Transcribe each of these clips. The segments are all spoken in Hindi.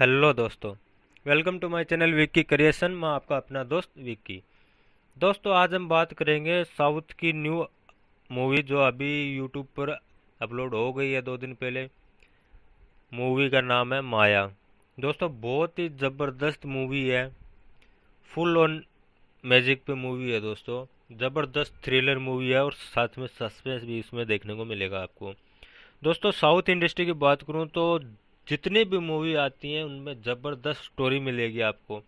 हेलो दोस्तों welcome to my channel Vicky creation मैं आपका अपना दोस्त विक्की दोस्तों आज हम बात करेंगे साउथ की न्यू मूवी जो अभी यूट्यूब पर अपलोड हो गई है दो दिन पहले मूवी का नाम है माया दोस्तों बहुत ही ज़बरदस्त मूवी है फुल ऑन मैजिक पे मूवी है दोस्तों ज़बरदस्त थ्रिलर मूवी है और साथ में सस्पेंस भी इसमें देखने को मिलेगा आपको दोस्तों साउथ इंडस्ट्री की बात करूँ तो जितनी भी मूवी आती हैं उनमें ज़बरदस्त स्टोरी मिलेगी आपको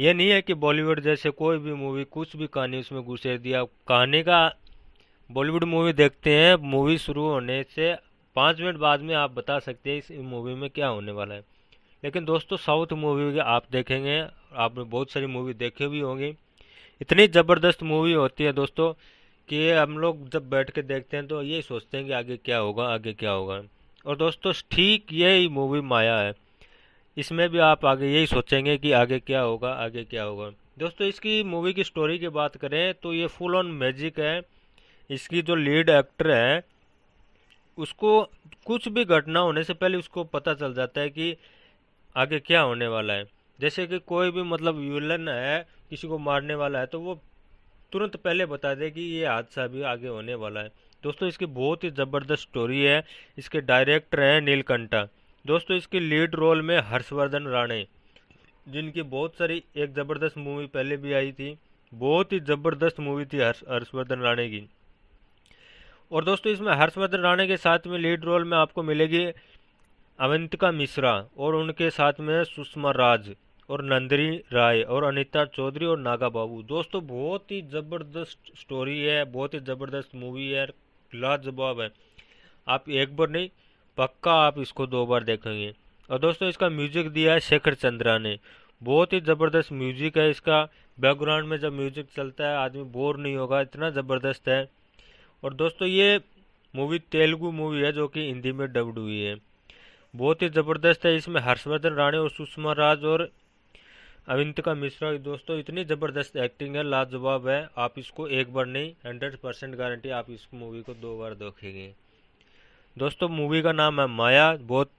यह नहीं है कि बॉलीवुड जैसे कोई भी मूवी कुछ भी कहानी उसमें घुसे दिया कहानी का बॉलीवुड मूवी देखते हैं मूवी शुरू होने से पाँच मिनट बाद में आप बता सकते हैं इस मूवी में क्या होने वाला है लेकिन दोस्तों साउथ मूवी आप देखेंगे आपने बहुत सारी मूवी देखी भी होंगी इतनी ज़बरदस्त मूवी होती है दोस्तों कि हम लोग जब बैठ के देखते हैं तो ये सोचते हैं कि आगे क्या होगा आगे क्या होगा और दोस्तों ठीक यही मूवी माया है इसमें भी आप आगे यही सोचेंगे कि आगे क्या होगा आगे क्या होगा दोस्तों इसकी मूवी की स्टोरी की बात करें तो ये फुल ऑन मैजिक है इसकी जो लीड एक्टर है उसको कुछ भी घटना होने से पहले उसको पता चल जाता है कि आगे क्या होने वाला है जैसे कि कोई भी मतलब विलन है किसी को मारने वाला है तो वो तुरंत पहले बता दे कि ये हादसा भी आगे होने वाला है दोस्तों इसकी बहुत ही ज़बरदस्त स्टोरी है इसके डायरेक्टर हैं नीलकंठा दोस्तों इसके लीड रोल में हर्षवर्धन राणे जिनकी बहुत सारी एक ज़बरदस्त मूवी पहले भी आई थी बहुत ही ज़बरदस्त मूवी थी हर्ष हर्षवर्धन राणे की और दोस्तों इसमें हर्षवर्धन राणे के साथ में लीड रोल में आपको मिलेगी अवंतिका मिश्रा और उनके साथ में सुषमा राज और नंदरी राय और अनिता चौधरी और नागा बाबू दोस्तों बहुत ही ज़बरदस्त स्टोरी है बहुत ही ज़बरदस्त मूवी है लाजवाब है आप एक बार नहीं पक्का आप इसको दो बार देखेंगे और दोस्तों इसका म्यूजिक दिया है शेखर चंद्रा ने बहुत ही ज़बरदस्त म्यूजिक है इसका बैकग्राउंड में जब म्यूजिक चलता है आदमी बोर नहीं होगा इतना ज़बरदस्त है और दोस्तों ये मूवी तेलुगू मूवी है जो कि हिंदी में डब्ड हुई है बहुत ही ज़बरदस्त है इसमें हर्षवर्धन राणे और सुषमा राज और अविंतिका मिश्रा दोस्तों इतनी ज़बरदस्त एक्टिंग है लाजवाब है आप इसको एक बार नहीं हंड्रेड परसेंट गारंटी आप इस मूवी को दो बार देखेंगे दोस्तों मूवी का नाम है माया बहुत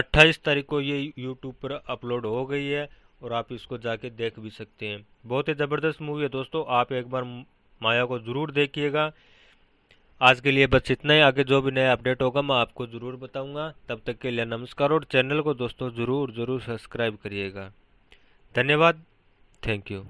अट्ठाईस तारीख को ये यूट्यूब पर अपलोड हो गई है और आप इसको जाके देख भी सकते हैं बहुत ही ज़बरदस्त मूवी है दोस्तों आप एक बार माया को ज़रूर देखिएगा आज के लिए बस इतना ही आगे जो भी नया अपडेट होगा मैं आपको ज़रूर बताऊंगा तब तक के लिए नमस्कार और चैनल को दोस्तों ज़रूर ज़रूर सब्सक्राइब करिएगा धन्यवाद थैंक यू